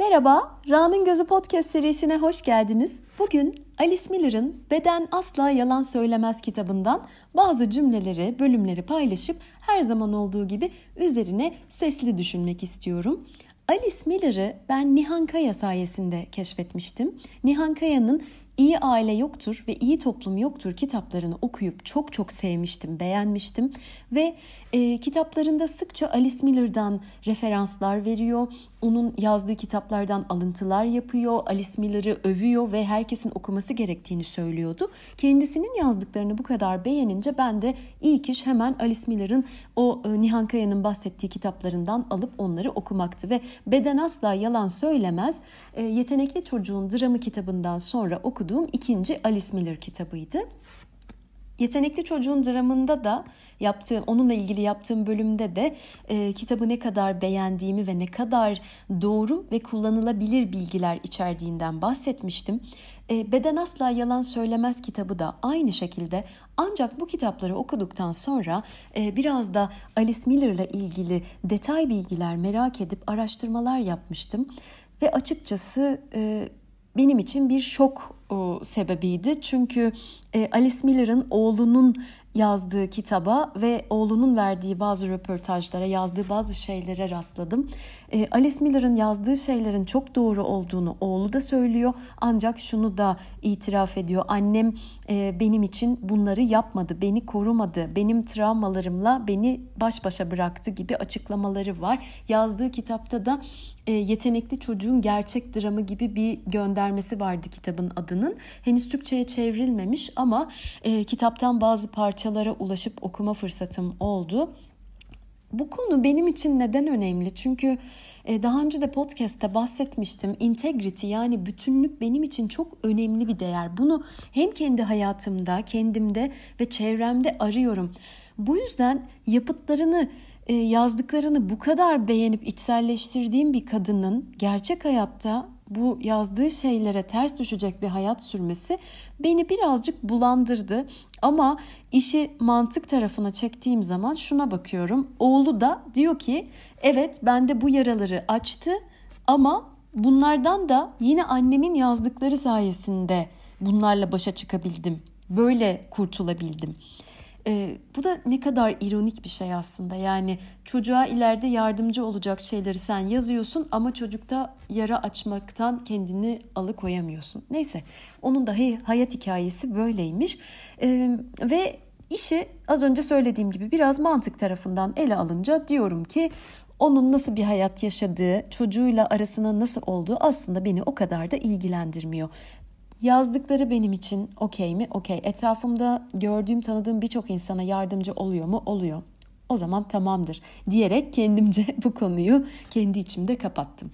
Merhaba, Ra'nın Gözü Podcast serisine hoş geldiniz. Bugün Alice Miller'ın Beden Asla Yalan Söylemez kitabından bazı cümleleri, bölümleri paylaşıp her zaman olduğu gibi üzerine sesli düşünmek istiyorum. Alice Miller'ı ben Nihan Kaya sayesinde keşfetmiştim. Nihan Kaya'nın İyi Aile Yoktur ve İyi Toplum Yoktur kitaplarını okuyup çok çok sevmiştim, beğenmiştim ve e, kitaplarında sıkça Alice Miller'dan referanslar veriyor. Onun yazdığı kitaplardan alıntılar yapıyor. Alice Miller'ı övüyor ve herkesin okuması gerektiğini söylüyordu. Kendisinin yazdıklarını bu kadar beğenince ben de ilk iş hemen Alice Miller'ın o e, Nihan Kaya'nın bahsettiği kitaplarından alıp onları okumaktı. Ve Beden Asla Yalan Söylemez e, Yetenekli Çocuğun Dramı kitabından sonra okuduğum ikinci Alice Miller kitabıydı. Yetenekli Çocuğun dramında da yaptığım, onunla ilgili yaptığım bölümde de e, kitabı ne kadar beğendiğimi ve ne kadar doğru ve kullanılabilir bilgiler içerdiğinden bahsetmiştim. E, Beden Asla Yalan Söylemez kitabı da aynı şekilde ancak bu kitapları okuduktan sonra e, biraz da Alice Miller ile ilgili detay bilgiler merak edip araştırmalar yapmıştım. Ve açıkçası e, benim için bir şok e, sebebiydi. Çünkü e, Alice Miller'ın oğlunun yazdığı kitaba ve oğlunun verdiği bazı röportajlara, yazdığı bazı şeylere rastladım. E, Alice Miller'ın yazdığı şeylerin çok doğru olduğunu oğlu da söylüyor. Ancak şunu da itiraf ediyor. Annem e, benim için bunları yapmadı, beni korumadı, benim travmalarımla beni baş başa bıraktı gibi açıklamaları var. Yazdığı kitapta da e, yetenekli çocuğun gerçek dramı gibi bir göndermesi vardı kitabın adının. Henüz Türkçe'ye çevrilmemiş ama e, kitaptan bazı parçalara ulaşıp okuma fırsatım oldu. Bu konu benim için neden önemli? Çünkü e, daha önce de podcast'te bahsetmiştim. Integrity yani bütünlük benim için çok önemli bir değer. Bunu hem kendi hayatımda, kendimde ve çevremde arıyorum. Bu yüzden yapıtlarını, e, yazdıklarını bu kadar beğenip içselleştirdiğim bir kadının gerçek hayatta bu yazdığı şeylere ters düşecek bir hayat sürmesi beni birazcık bulandırdı. Ama işi mantık tarafına çektiğim zaman şuna bakıyorum. Oğlu da diyor ki evet bende bu yaraları açtı ama bunlardan da yine annemin yazdıkları sayesinde bunlarla başa çıkabildim. Böyle kurtulabildim. E, bu da ne kadar ironik bir şey aslında. Yani çocuğa ileride yardımcı olacak şeyleri sen yazıyorsun ama çocukta yara açmaktan kendini alıkoyamıyorsun. Neyse onun da hayat hikayesi böyleymiş. E, ve işi az önce söylediğim gibi biraz mantık tarafından ele alınca diyorum ki onun nasıl bir hayat yaşadığı, çocuğuyla arasına nasıl olduğu aslında beni o kadar da ilgilendirmiyor. Yazdıkları benim için okey mi? Okey. Etrafımda gördüğüm, tanıdığım birçok insana yardımcı oluyor mu? Oluyor. O zaman tamamdır diyerek kendimce bu konuyu kendi içimde kapattım.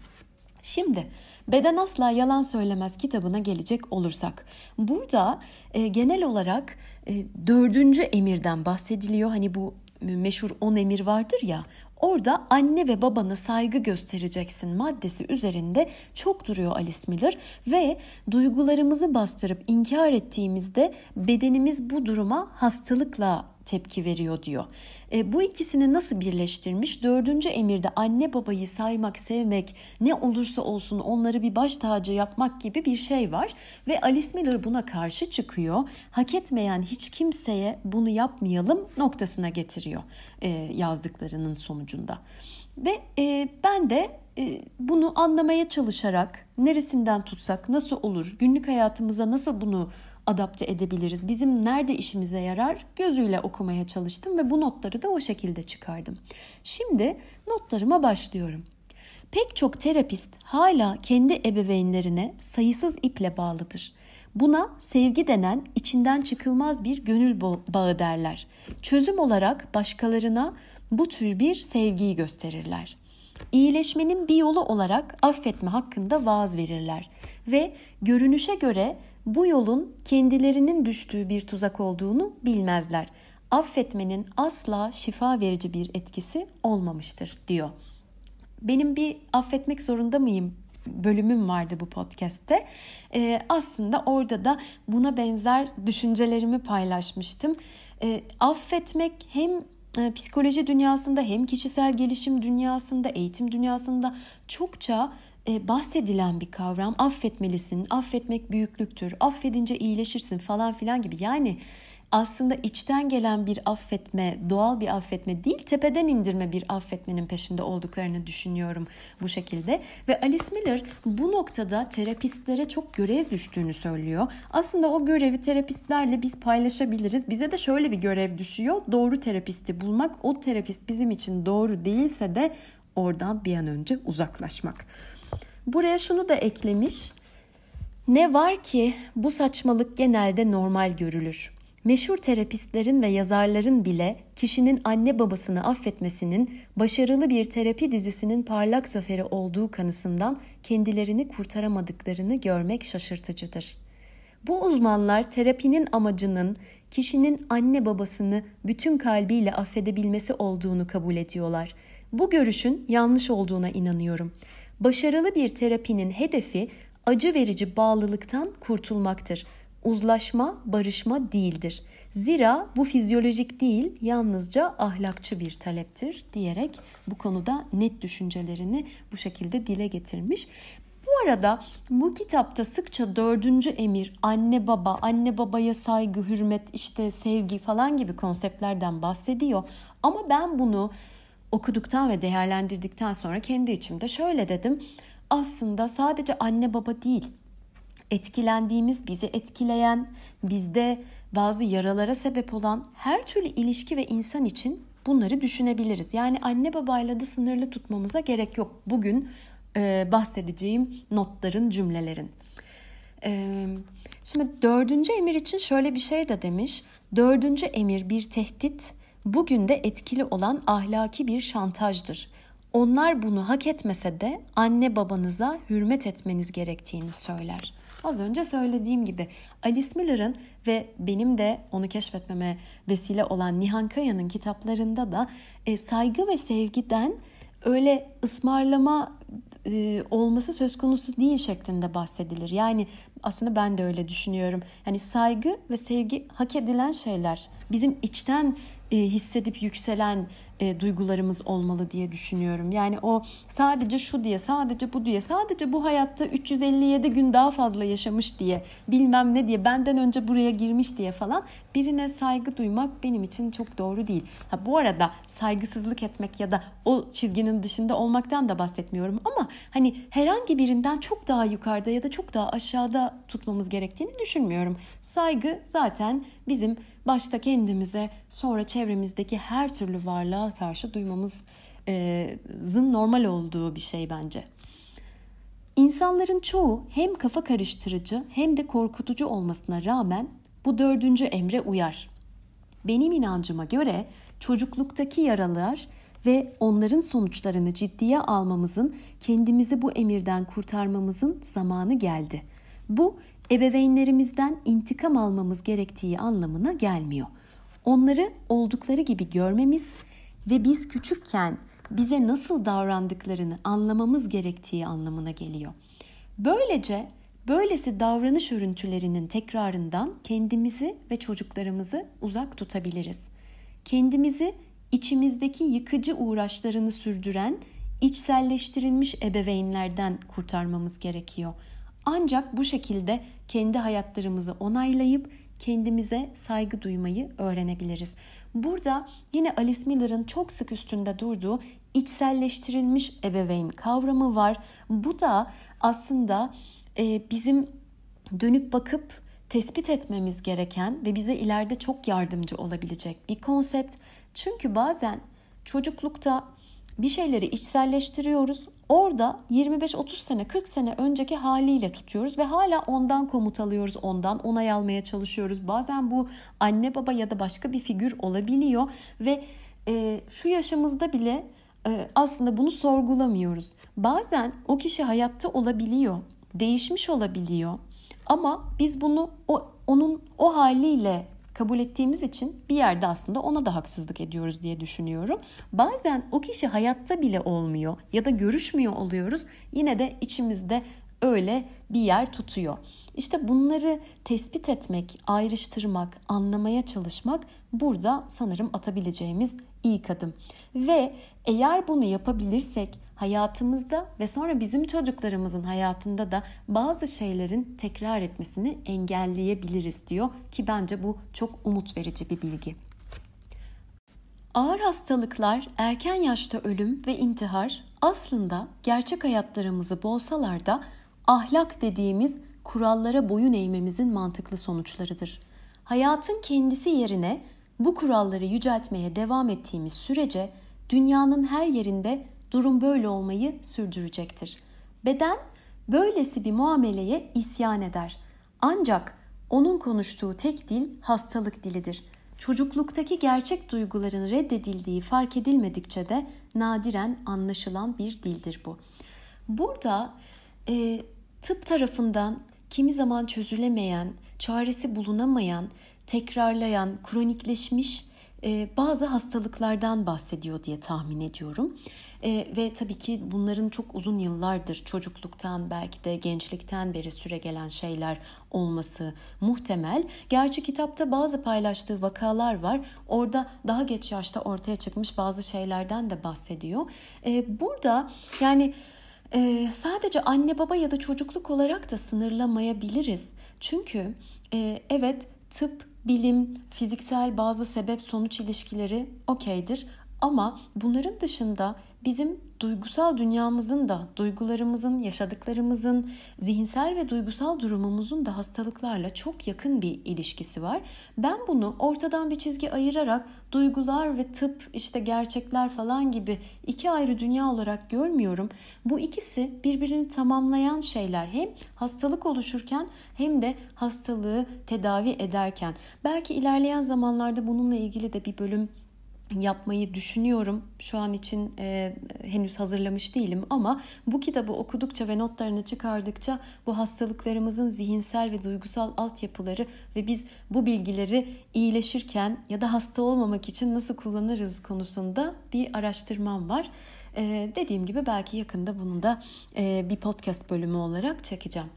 Şimdi Beden Asla Yalan Söylemez kitabına gelecek olursak. Burada e, genel olarak e, dördüncü emirden bahsediliyor. Hani bu e, meşhur on emir vardır ya Orada anne ve babana saygı göstereceksin maddesi üzerinde çok duruyor Alice Miller ve duygularımızı bastırıp inkar ettiğimizde bedenimiz bu duruma hastalıkla tepki veriyor diyor. E, bu ikisini nasıl birleştirmiş? Dördüncü emirde anne babayı saymak, sevmek, ne olursa olsun onları bir baş tacı yapmak gibi bir şey var. Ve Alice Miller buna karşı çıkıyor. Hak etmeyen hiç kimseye bunu yapmayalım noktasına getiriyor e, yazdıklarının sonucunda. Ve e, ben de e, bunu anlamaya çalışarak neresinden tutsak nasıl olur, günlük hayatımıza nasıl bunu adapte edebiliriz? Bizim nerede işimize yarar? Gözüyle okumaya çalıştım ve bu notları da o şekilde çıkardım. Şimdi notlarıma başlıyorum. Pek çok terapist hala kendi ebeveynlerine sayısız iple bağlıdır. Buna sevgi denen içinden çıkılmaz bir gönül bağı derler. Çözüm olarak başkalarına bu tür bir sevgiyi gösterirler. İyileşmenin bir yolu olarak affetme hakkında vaaz verirler ve görünüşe göre bu yolun kendilerinin düştüğü bir tuzak olduğunu bilmezler. Affetmenin asla şifa verici bir etkisi olmamıştır diyor. Benim bir affetmek zorunda mıyım bölümüm vardı bu podcast'te. Ee, aslında orada da buna benzer düşüncelerimi paylaşmıştım. Ee, affetmek hem e, psikoloji dünyasında hem kişisel gelişim dünyasında, eğitim dünyasında çokça e, bahsedilen bir kavram. Affetmelisin, affetmek büyüklüktür, affedince iyileşirsin falan filan gibi. Yani aslında içten gelen bir affetme, doğal bir affetme değil, tepeden indirme bir affetmenin peşinde olduklarını düşünüyorum bu şekilde. Ve Alice Miller bu noktada terapistlere çok görev düştüğünü söylüyor. Aslında o görevi terapistlerle biz paylaşabiliriz. Bize de şöyle bir görev düşüyor. Doğru terapisti bulmak, o terapist bizim için doğru değilse de oradan bir an önce uzaklaşmak. Buraya şunu da eklemiş. Ne var ki bu saçmalık genelde normal görülür. Meşhur terapistlerin ve yazarların bile kişinin anne babasını affetmesinin başarılı bir terapi dizisinin parlak zaferi olduğu kanısından kendilerini kurtaramadıklarını görmek şaşırtıcıdır. Bu uzmanlar terapinin amacının kişinin anne babasını bütün kalbiyle affedebilmesi olduğunu kabul ediyorlar. Bu görüşün yanlış olduğuna inanıyorum. Başarılı bir terapinin hedefi acı verici bağlılıktan kurtulmaktır. Uzlaşma, barışma değildir. Zira bu fizyolojik değil, yalnızca ahlakçı bir taleptir diyerek bu konuda net düşüncelerini bu şekilde dile getirmiş. Bu arada bu kitapta sıkça dördüncü emir anne baba, anne babaya saygı, hürmet, işte sevgi falan gibi konseptlerden bahsediyor. Ama ben bunu okuduktan ve değerlendirdikten sonra kendi içimde şöyle dedim. Aslında sadece anne baba değil, etkilendiğimiz, bizi etkileyen, bizde bazı yaralara sebep olan her türlü ilişki ve insan için bunları düşünebiliriz. Yani anne babayla da sınırlı tutmamıza gerek yok. Bugün e, bahsedeceğim notların, cümlelerin. E, şimdi dördüncü emir için şöyle bir şey de demiş. Dördüncü emir bir tehdit, bugün de etkili olan ahlaki bir şantajdır. Onlar bunu hak etmese de anne babanıza hürmet etmeniz gerektiğini söyler. Az önce söylediğim gibi Alice Miller'ın ve benim de onu keşfetmeme vesile olan Nihan Kaya'nın kitaplarında da e, saygı ve sevgiden öyle ısmarlama e, olması söz konusu değil şeklinde bahsedilir. Yani aslında ben de öyle düşünüyorum. Yani saygı ve sevgi hak edilen şeyler. Bizim içten e, hissedip yükselen e, duygularımız olmalı diye düşünüyorum. Yani o sadece şu diye, sadece bu diye, sadece bu hayatta 357 gün daha fazla yaşamış diye, bilmem ne diye, benden önce buraya girmiş diye falan birine saygı duymak benim için çok doğru değil. Ha bu arada saygısızlık etmek ya da o çizginin dışında olmaktan da bahsetmiyorum ama hani herhangi birinden çok daha yukarıda ya da çok daha aşağıda tutmamız gerektiğini düşünmüyorum. Saygı zaten bizim başta kendimize sonra çevremizdeki her türlü varlığa karşı duymamızın e, normal olduğu bir şey bence. İnsanların çoğu hem kafa karıştırıcı hem de korkutucu olmasına rağmen bu dördüncü emre uyar. Benim inancıma göre çocukluktaki yaralar ve onların sonuçlarını ciddiye almamızın, kendimizi bu emirden kurtarmamızın zamanı geldi. Bu ebeveynlerimizden intikam almamız gerektiği anlamına gelmiyor. Onları oldukları gibi görmemiz ve biz küçükken bize nasıl davrandıklarını anlamamız gerektiği anlamına geliyor. Böylece böylesi davranış örüntülerinin tekrarından kendimizi ve çocuklarımızı uzak tutabiliriz. Kendimizi içimizdeki yıkıcı uğraşlarını sürdüren içselleştirilmiş ebeveynlerden kurtarmamız gerekiyor.'' Ancak bu şekilde kendi hayatlarımızı onaylayıp kendimize saygı duymayı öğrenebiliriz. Burada yine Alice Miller'ın çok sık üstünde durduğu içselleştirilmiş ebeveyn kavramı var. Bu da aslında e, bizim dönüp bakıp tespit etmemiz gereken ve bize ileride çok yardımcı olabilecek bir konsept. Çünkü bazen çocuklukta bir şeyleri içselleştiriyoruz. Orada 25-30 sene 40 sene önceki haliyle tutuyoruz ve hala ondan komut alıyoruz, ondan onay almaya çalışıyoruz. Bazen bu anne baba ya da başka bir figür olabiliyor ve e, şu yaşımızda bile e, aslında bunu sorgulamıyoruz. Bazen o kişi hayatta olabiliyor, değişmiş olabiliyor ama biz bunu o, onun o haliyle kabul ettiğimiz için bir yerde aslında ona da haksızlık ediyoruz diye düşünüyorum. Bazen o kişi hayatta bile olmuyor ya da görüşmüyor oluyoruz. Yine de içimizde öyle bir yer tutuyor. İşte bunları tespit etmek, ayrıştırmak, anlamaya çalışmak burada sanırım atabileceğimiz ilk adım. Ve eğer bunu yapabilirsek hayatımızda ve sonra bizim çocuklarımızın hayatında da bazı şeylerin tekrar etmesini engelleyebiliriz diyor ki bence bu çok umut verici bir bilgi. Ağır hastalıklar, erken yaşta ölüm ve intihar aslında gerçek hayatlarımızı bolsalar da ahlak dediğimiz kurallara boyun eğmemizin mantıklı sonuçlarıdır. Hayatın kendisi yerine bu kuralları yüceltmeye devam ettiğimiz sürece dünyanın her yerinde Durum böyle olmayı sürdürecektir. Beden böylesi bir muameleye isyan eder. Ancak onun konuştuğu tek dil hastalık dilidir. Çocukluktaki gerçek duyguların reddedildiği fark edilmedikçe de nadiren anlaşılan bir dildir bu. Burada e, tıp tarafından kimi zaman çözülemeyen, çaresi bulunamayan, tekrarlayan, kronikleşmiş ee, bazı hastalıklardan bahsediyor diye tahmin ediyorum. Ee, ve tabii ki bunların çok uzun yıllardır çocukluktan belki de gençlikten beri süre gelen şeyler olması muhtemel. Gerçi kitapta bazı paylaştığı vakalar var. Orada daha geç yaşta ortaya çıkmış bazı şeylerden de bahsediyor. Ee, burada yani e, sadece anne baba ya da çocukluk olarak da sınırlamayabiliriz. Çünkü e, evet tıp bilim, fiziksel bazı sebep sonuç ilişkileri okeydir ama bunların dışında bizim duygusal dünyamızın da, duygularımızın, yaşadıklarımızın, zihinsel ve duygusal durumumuzun da hastalıklarla çok yakın bir ilişkisi var. Ben bunu ortadan bir çizgi ayırarak duygular ve tıp, işte gerçekler falan gibi iki ayrı dünya olarak görmüyorum. Bu ikisi birbirini tamamlayan şeyler. Hem hastalık oluşurken hem de hastalığı tedavi ederken. Belki ilerleyen zamanlarda bununla ilgili de bir bölüm yapmayı düşünüyorum. Şu an için e, henüz hazırlamış değilim ama bu kitabı okudukça ve notlarını çıkardıkça bu hastalıklarımızın zihinsel ve duygusal altyapıları ve biz bu bilgileri iyileşirken ya da hasta olmamak için nasıl kullanırız konusunda bir araştırmam var. E, dediğim gibi belki yakında bunu da e, bir podcast bölümü olarak çekeceğim.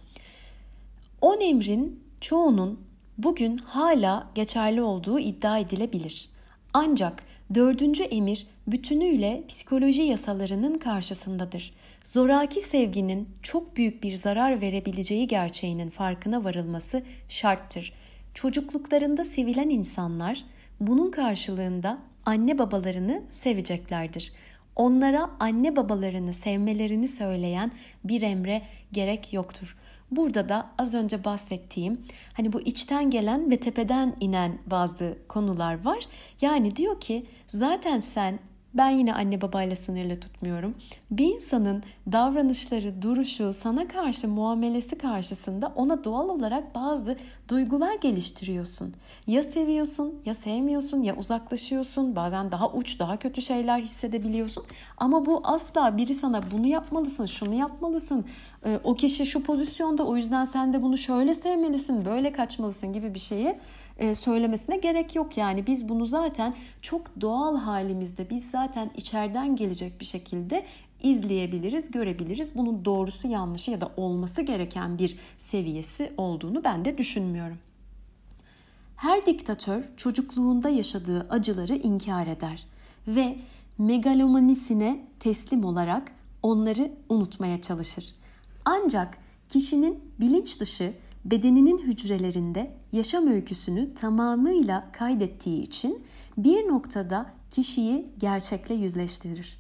On emrin çoğunun bugün hala geçerli olduğu iddia edilebilir. Ancak Dördüncü emir bütünüyle psikoloji yasalarının karşısındadır. Zoraki sevginin çok büyük bir zarar verebileceği gerçeğinin farkına varılması şarttır. Çocukluklarında sevilen insanlar bunun karşılığında anne babalarını seveceklerdir. Onlara anne babalarını sevmelerini söyleyen bir emre gerek yoktur. Burada da az önce bahsettiğim hani bu içten gelen ve tepeden inen bazı konular var. Yani diyor ki zaten sen ben yine anne babayla sınırlı tutmuyorum. Bir insanın davranışları, duruşu, sana karşı muamelesi karşısında ona doğal olarak bazı duygular geliştiriyorsun. Ya seviyorsun, ya sevmiyorsun, ya uzaklaşıyorsun. Bazen daha uç, daha kötü şeyler hissedebiliyorsun. Ama bu asla biri sana bunu yapmalısın, şunu yapmalısın. E, o kişi şu pozisyonda o yüzden sen de bunu şöyle sevmelisin, böyle kaçmalısın gibi bir şeyi e, söylemesine gerek yok yani biz bunu zaten çok doğal halimizde biz zaten içeriden gelecek bir şekilde izleyebiliriz, görebiliriz. Bunun doğrusu, yanlışı ya da olması gereken bir seviyesi olduğunu ben de düşünmüyorum. Her diktatör çocukluğunda yaşadığı acıları inkar eder ve megalomanisine teslim olarak onları unutmaya çalışır. Ancak kişinin bilinç dışı bedeninin hücrelerinde yaşam öyküsünü tamamıyla kaydettiği için bir noktada kişiyi gerçekle yüzleştirir.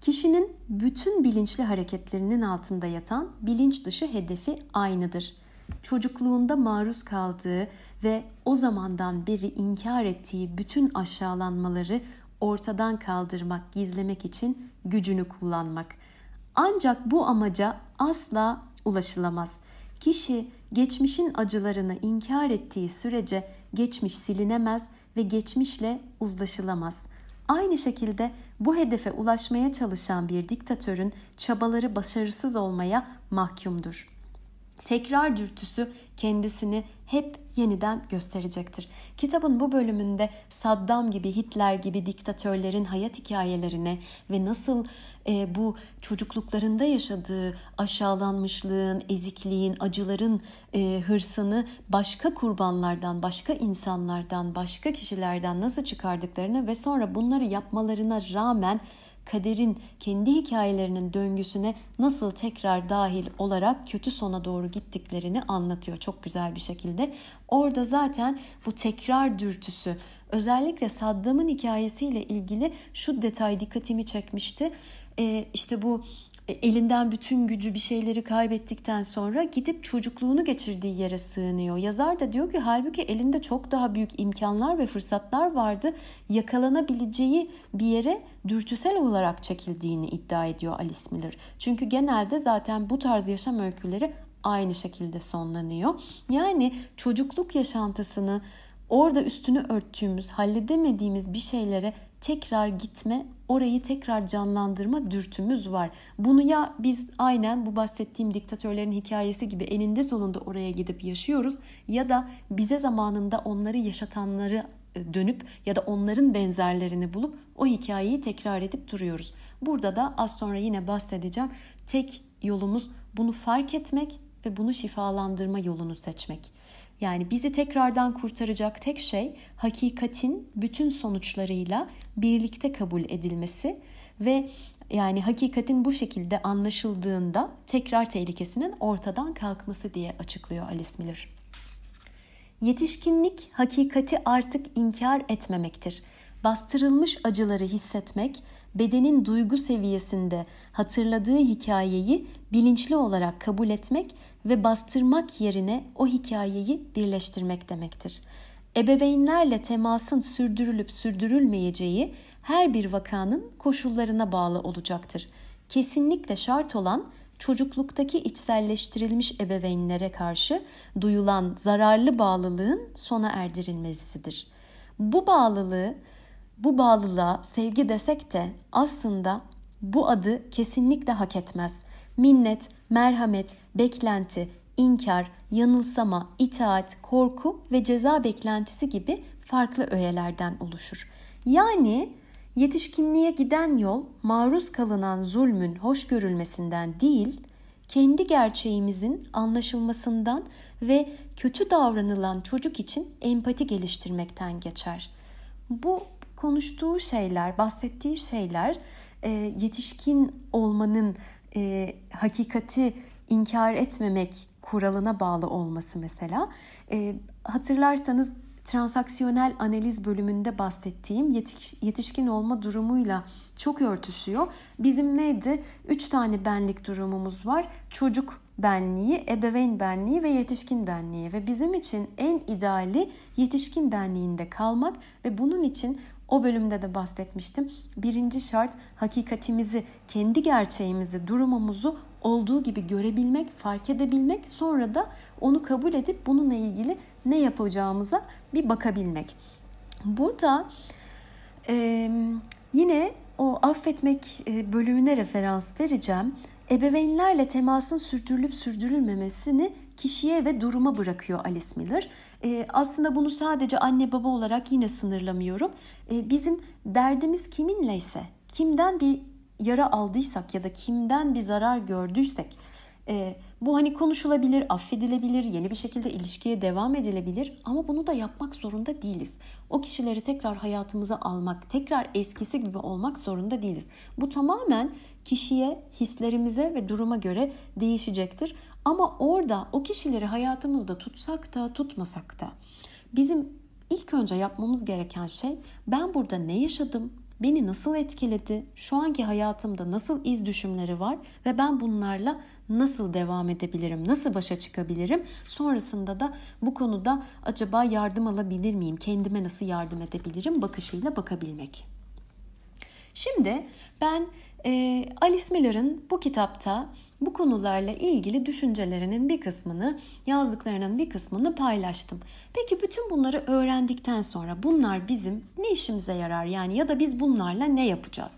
Kişinin bütün bilinçli hareketlerinin altında yatan bilinç dışı hedefi aynıdır. Çocukluğunda maruz kaldığı ve o zamandan beri inkar ettiği bütün aşağılanmaları ortadan kaldırmak, gizlemek için gücünü kullanmak. Ancak bu amaca asla ulaşılamaz. Kişi geçmişin acılarını inkar ettiği sürece geçmiş silinemez ve geçmişle uzlaşılamaz. Aynı şekilde bu hedefe ulaşmaya çalışan bir diktatörün çabaları başarısız olmaya mahkumdur tekrar dürtüsü kendisini hep yeniden gösterecektir. Kitabın bu bölümünde Saddam gibi, Hitler gibi diktatörlerin hayat hikayelerine ve nasıl e, bu çocukluklarında yaşadığı aşağılanmışlığın, ezikliğin, acıların e, hırsını başka kurbanlardan, başka insanlardan, başka kişilerden nasıl çıkardıklarını ve sonra bunları yapmalarına rağmen kaderin kendi hikayelerinin döngüsüne nasıl tekrar dahil olarak kötü sona doğru gittiklerini anlatıyor çok güzel bir şekilde. Orada zaten bu tekrar dürtüsü özellikle Saddam'ın hikayesiyle ilgili şu detay dikkatimi çekmişti. Ee, işte bu e, elinden bütün gücü bir şeyleri kaybettikten sonra gidip çocukluğunu geçirdiği yere sığınıyor. Yazar da diyor ki halbuki elinde çok daha büyük imkanlar ve fırsatlar vardı. Yakalanabileceği bir yere dürtüsel olarak çekildiğini iddia ediyor Alice Miller. Çünkü genelde zaten bu tarz yaşam öyküleri aynı şekilde sonlanıyor. Yani çocukluk yaşantısını orada üstünü örttüğümüz, halledemediğimiz bir şeylere tekrar gitme orayı tekrar canlandırma dürtümüz var. Bunu ya biz aynen bu bahsettiğim diktatörlerin hikayesi gibi eninde sonunda oraya gidip yaşıyoruz ya da bize zamanında onları yaşatanları e, dönüp ya da onların benzerlerini bulup o hikayeyi tekrar edip duruyoruz. Burada da az sonra yine bahsedeceğim. Tek yolumuz bunu fark etmek ve bunu şifalandırma yolunu seçmek. Yani bizi tekrardan kurtaracak tek şey hakikatin bütün sonuçlarıyla birlikte kabul edilmesi ve yani hakikatin bu şekilde anlaşıldığında tekrar tehlikesinin ortadan kalkması diye açıklıyor Alice Miller. Yetişkinlik hakikati artık inkar etmemektir. Bastırılmış acıları hissetmek, bedenin duygu seviyesinde hatırladığı hikayeyi bilinçli olarak kabul etmek ve bastırmak yerine o hikayeyi birleştirmek demektir. Ebeveynlerle temasın sürdürülüp sürdürülmeyeceği her bir vakanın koşullarına bağlı olacaktır. Kesinlikle şart olan çocukluktaki içselleştirilmiş ebeveynlere karşı duyulan zararlı bağlılığın sona erdirilmesidir. Bu bağlılığı, bu bağlılığa sevgi desek de aslında bu adı kesinlikle hak etmez. Minnet, merhamet, beklenti, inkar, yanılsama, itaat, korku ve ceza beklentisi gibi farklı öğelerden oluşur. Yani yetişkinliğe giden yol maruz kalınan zulmün hoş görülmesinden değil, kendi gerçeğimizin anlaşılmasından ve kötü davranılan çocuk için empati geliştirmekten geçer. Bu konuştuğu şeyler, bahsettiği şeyler e, yetişkin olmanın e, hakikati inkar etmemek kuralına bağlı olması mesela. E, hatırlarsanız transaksiyonel analiz bölümünde bahsettiğim yetiş, yetişkin olma durumuyla çok örtüşüyor. Bizim neydi? Üç tane benlik durumumuz var. Çocuk benliği, ebeveyn benliği ve yetişkin benliği. Ve bizim için en ideali yetişkin benliğinde kalmak ve bunun için o bölümde de bahsetmiştim. Birinci şart hakikatimizi, kendi gerçeğimizi, durumumuzu olduğu gibi görebilmek, fark edebilmek, sonra da onu kabul edip bununla ilgili ne yapacağımıza bir bakabilmek. Burada e, yine o affetmek bölümüne referans vereceğim. Ebeveynlerle temasın sürdürülüp sürdürülmemesini kişiye ve duruma bırakıyor Alice Miller. E, aslında bunu sadece anne baba olarak yine sınırlamıyorum. E, bizim derdimiz kiminle ise, kimden bir yara aldıysak ya da kimden bir zarar gördüysek e, bu hani konuşulabilir, affedilebilir, yeni bir şekilde ilişkiye devam edilebilir ama bunu da yapmak zorunda değiliz. O kişileri tekrar hayatımıza almak, tekrar eskisi gibi olmak zorunda değiliz. Bu tamamen kişiye, hislerimize ve duruma göre değişecektir. Ama orada o kişileri hayatımızda tutsak da tutmasak da bizim ilk önce yapmamız gereken şey ben burada ne yaşadım, beni nasıl etkiledi, şu anki hayatımda nasıl iz düşümleri var ve ben bunlarla nasıl devam edebilirim, nasıl başa çıkabilirim? Sonrasında da bu konuda acaba yardım alabilir miyim, kendime nasıl yardım edebilirim bakışıyla bakabilmek. Şimdi ben e, Alice Miller'ın bu kitapta bu konularla ilgili düşüncelerinin bir kısmını, yazdıklarının bir kısmını paylaştım. Peki bütün bunları öğrendikten sonra bunlar bizim ne işimize yarar yani ya da biz bunlarla ne yapacağız?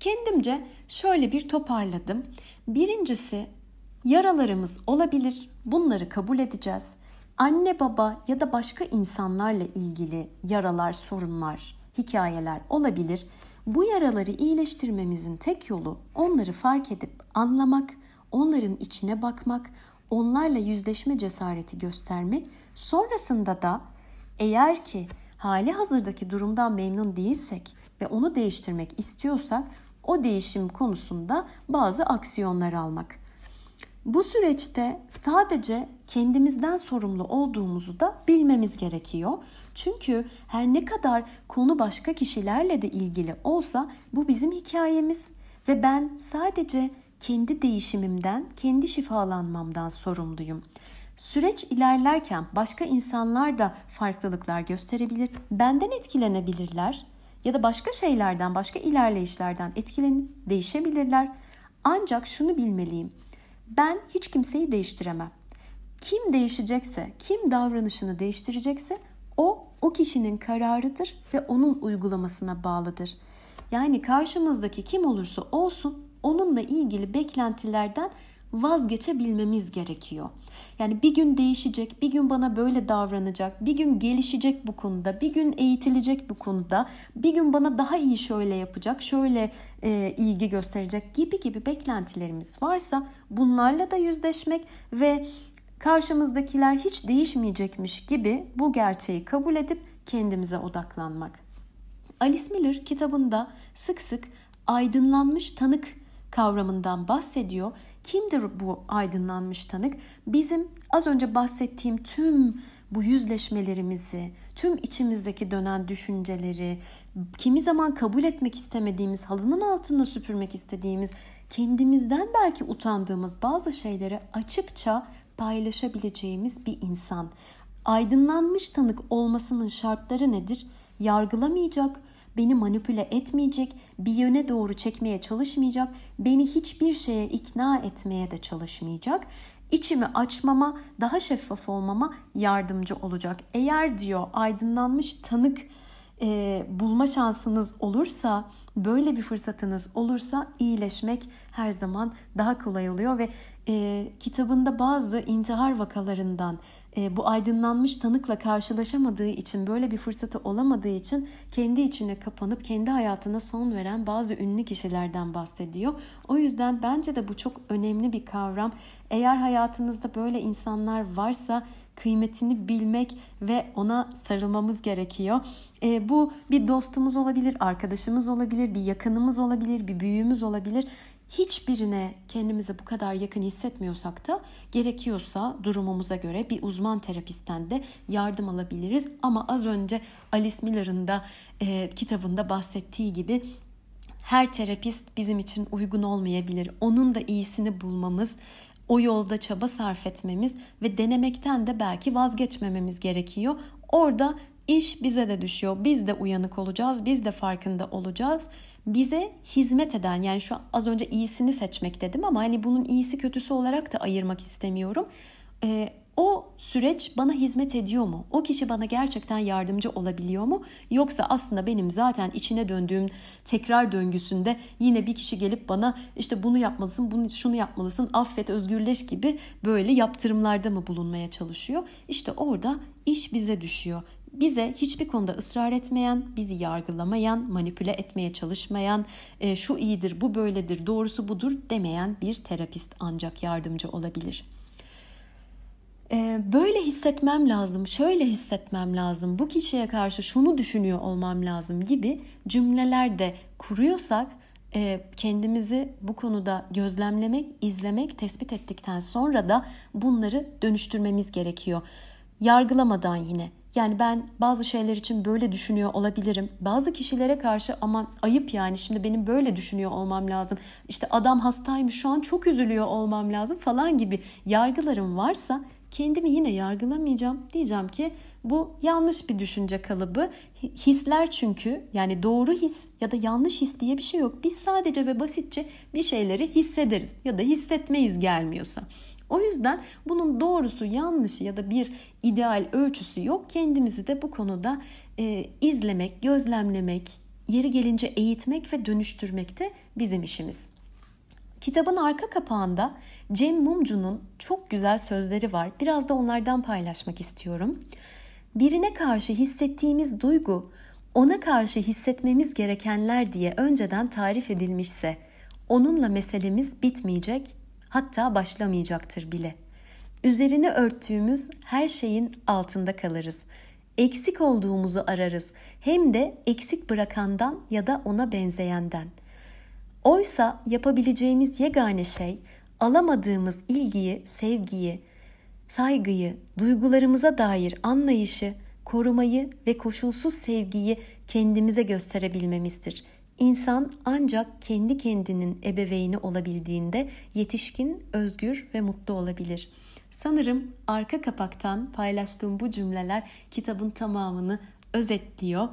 Kendimce şöyle bir toparladım. Birincisi Yaralarımız olabilir. Bunları kabul edeceğiz. Anne baba ya da başka insanlarla ilgili yaralar, sorunlar, hikayeler olabilir. Bu yaraları iyileştirmemizin tek yolu onları fark edip anlamak, onların içine bakmak, onlarla yüzleşme cesareti göstermek. Sonrasında da eğer ki hali hazırdaki durumdan memnun değilsek ve onu değiştirmek istiyorsak o değişim konusunda bazı aksiyonlar almak. Bu süreçte sadece kendimizden sorumlu olduğumuzu da bilmemiz gerekiyor. Çünkü her ne kadar konu başka kişilerle de ilgili olsa bu bizim hikayemiz ve ben sadece kendi değişimimden, kendi şifalanmamdan sorumluyum. Süreç ilerlerken başka insanlar da farklılıklar gösterebilir. Benden etkilenebilirler ya da başka şeylerden, başka ilerleyişlerden etkilenip değişebilirler. Ancak şunu bilmeliyim ben hiç kimseyi değiştiremem. Kim değişecekse, kim davranışını değiştirecekse o o kişinin kararıdır ve onun uygulamasına bağlıdır. Yani karşımızdaki kim olursa olsun onunla ilgili beklentilerden vazgeçebilmemiz gerekiyor. Yani bir gün değişecek, bir gün bana böyle davranacak, bir gün gelişecek bu konuda, bir gün eğitilecek bu konuda, bir gün bana daha iyi şöyle yapacak, şöyle e, ilgi gösterecek gibi gibi beklentilerimiz varsa bunlarla da yüzleşmek ve karşımızdakiler hiç değişmeyecekmiş gibi bu gerçeği kabul edip kendimize odaklanmak. Alice Miller kitabında sık sık aydınlanmış tanık kavramından bahsediyor Kimdir bu aydınlanmış tanık? Bizim az önce bahsettiğim tüm bu yüzleşmelerimizi, tüm içimizdeki dönen düşünceleri, kimi zaman kabul etmek istemediğimiz, halının altında süpürmek istediğimiz, kendimizden belki utandığımız bazı şeyleri açıkça paylaşabileceğimiz bir insan. Aydınlanmış tanık olmasının şartları nedir? Yargılamayacak, beni manipüle etmeyecek, bir yöne doğru çekmeye çalışmayacak, beni hiçbir şeye ikna etmeye de çalışmayacak. İçimi açmama, daha şeffaf olmama yardımcı olacak. Eğer diyor aydınlanmış tanık e, bulma şansınız olursa, böyle bir fırsatınız olursa iyileşmek her zaman daha kolay oluyor ve e, kitabında bazı intihar vakalarından e, bu aydınlanmış tanıkla karşılaşamadığı için böyle bir fırsatı olamadığı için kendi içine kapanıp kendi hayatına son veren bazı ünlü kişilerden bahsediyor. O yüzden bence de bu çok önemli bir kavram. Eğer hayatınızda böyle insanlar varsa kıymetini bilmek ve ona sarılmamız gerekiyor. E, bu bir dostumuz olabilir, arkadaşımız olabilir, bir yakınımız olabilir, bir büyüğümüz olabilir hiçbirine kendimizi bu kadar yakın hissetmiyorsak da gerekiyorsa durumumuza göre bir uzman terapisten de yardım alabiliriz. Ama az önce Alice Miller'ın da e, kitabında bahsettiği gibi her terapist bizim için uygun olmayabilir. Onun da iyisini bulmamız, o yolda çaba sarf etmemiz ve denemekten de belki vazgeçmememiz gerekiyor. Orada iş bize de düşüyor. Biz de uyanık olacağız, biz de farkında olacağız bize hizmet eden yani şu az önce iyisini seçmek dedim ama hani bunun iyisi kötüsü olarak da ayırmak istemiyorum. Ee, o süreç bana hizmet ediyor mu? O kişi bana gerçekten yardımcı olabiliyor mu? Yoksa aslında benim zaten içine döndüğüm tekrar döngüsünde yine bir kişi gelip bana işte bunu yapmalısın, bunu şunu yapmalısın, affet, özgürleş gibi böyle yaptırımlarda mı bulunmaya çalışıyor? İşte orada iş bize düşüyor bize hiçbir konuda ısrar etmeyen, bizi yargılamayan, manipüle etmeye çalışmayan, e, şu iyidir, bu böyledir, doğrusu budur demeyen bir terapist ancak yardımcı olabilir. E, böyle hissetmem lazım, şöyle hissetmem lazım, bu kişiye karşı şunu düşünüyor olmam lazım gibi cümleler de kuruyorsak e, kendimizi bu konuda gözlemlemek, izlemek, tespit ettikten sonra da bunları dönüştürmemiz gerekiyor. Yargılamadan yine yani ben bazı şeyler için böyle düşünüyor olabilirim. Bazı kişilere karşı ama ayıp yani şimdi benim böyle düşünüyor olmam lazım. İşte adam hastaymış şu an çok üzülüyor olmam lazım falan gibi yargılarım varsa kendimi yine yargılamayacağım. Diyeceğim ki bu yanlış bir düşünce kalıbı. Hisler çünkü yani doğru his ya da yanlış his diye bir şey yok. Biz sadece ve basitçe bir şeyleri hissederiz ya da hissetmeyiz gelmiyorsa. O yüzden bunun doğrusu yanlışı ya da bir ideal ölçüsü yok. Kendimizi de bu konuda e, izlemek, gözlemlemek, yeri gelince eğitmek ve dönüştürmek de bizim işimiz. Kitabın arka kapağında Cem Mumcu'nun çok güzel sözleri var. Biraz da onlardan paylaşmak istiyorum. Birine karşı hissettiğimiz duygu ona karşı hissetmemiz gerekenler diye önceden tarif edilmişse onunla meselemiz bitmeyecek, hatta başlamayacaktır bile. Üzerini örttüğümüz her şeyin altında kalırız. Eksik olduğumuzu ararız. Hem de eksik bırakandan ya da ona benzeyenden. Oysa yapabileceğimiz yegane şey alamadığımız ilgiyi, sevgiyi, saygıyı, duygularımıza dair anlayışı, korumayı ve koşulsuz sevgiyi kendimize gösterebilmemizdir. İnsan ancak kendi kendinin ebeveyni olabildiğinde yetişkin, özgür ve mutlu olabilir. Sanırım arka kapaktan paylaştığım bu cümleler kitabın tamamını özetliyor.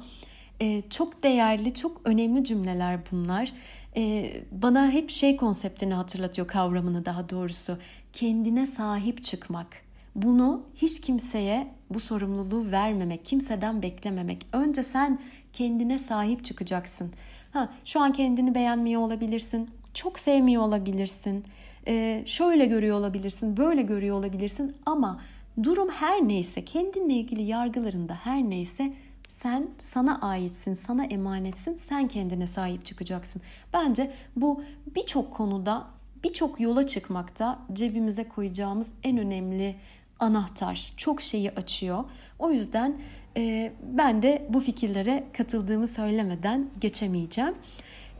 Ee, çok değerli, çok önemli cümleler bunlar. Ee, bana hep şey konseptini hatırlatıyor, kavramını daha doğrusu. Kendine sahip çıkmak. Bunu hiç kimseye bu sorumluluğu vermemek, kimseden beklememek. Önce sen kendine sahip çıkacaksın. Ha, şu an kendini beğenmiyor olabilirsin. Çok sevmiyor olabilirsin. Ee, şöyle görüyor olabilirsin, böyle görüyor olabilirsin ama durum her neyse, kendinle ilgili yargılarında her neyse sen sana aitsin, sana emanetsin, sen kendine sahip çıkacaksın. Bence bu birçok konuda, birçok yola çıkmakta cebimize koyacağımız en önemli anahtar. Çok şeyi açıyor. O yüzden ee, ben de bu fikirlere katıldığımı söylemeden geçemeyeceğim.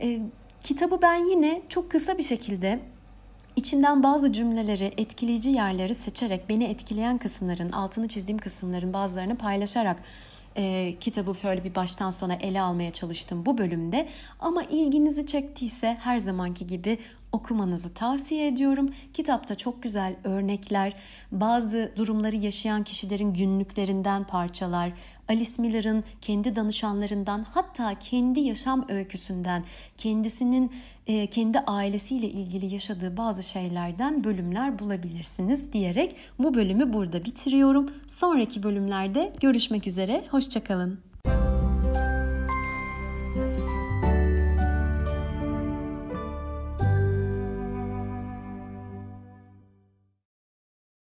Ee, kitabı ben yine çok kısa bir şekilde içinden bazı cümleleri, etkileyici yerleri seçerek beni etkileyen kısımların, altını çizdiğim kısımların bazılarını paylaşarak e, kitabı şöyle bir baştan sona ele almaya çalıştım bu bölümde. Ama ilginizi çektiyse her zamanki gibi okumanızı tavsiye ediyorum. Kitapta çok güzel örnekler, bazı durumları yaşayan kişilerin günlüklerinden parçalar, Alice Miller'ın kendi danışanlarından hatta kendi yaşam öyküsünden, kendisinin e, kendi ailesiyle ilgili yaşadığı bazı şeylerden bölümler bulabilirsiniz diyerek bu bölümü burada bitiriyorum. Sonraki bölümlerde görüşmek üzere, hoşçakalın.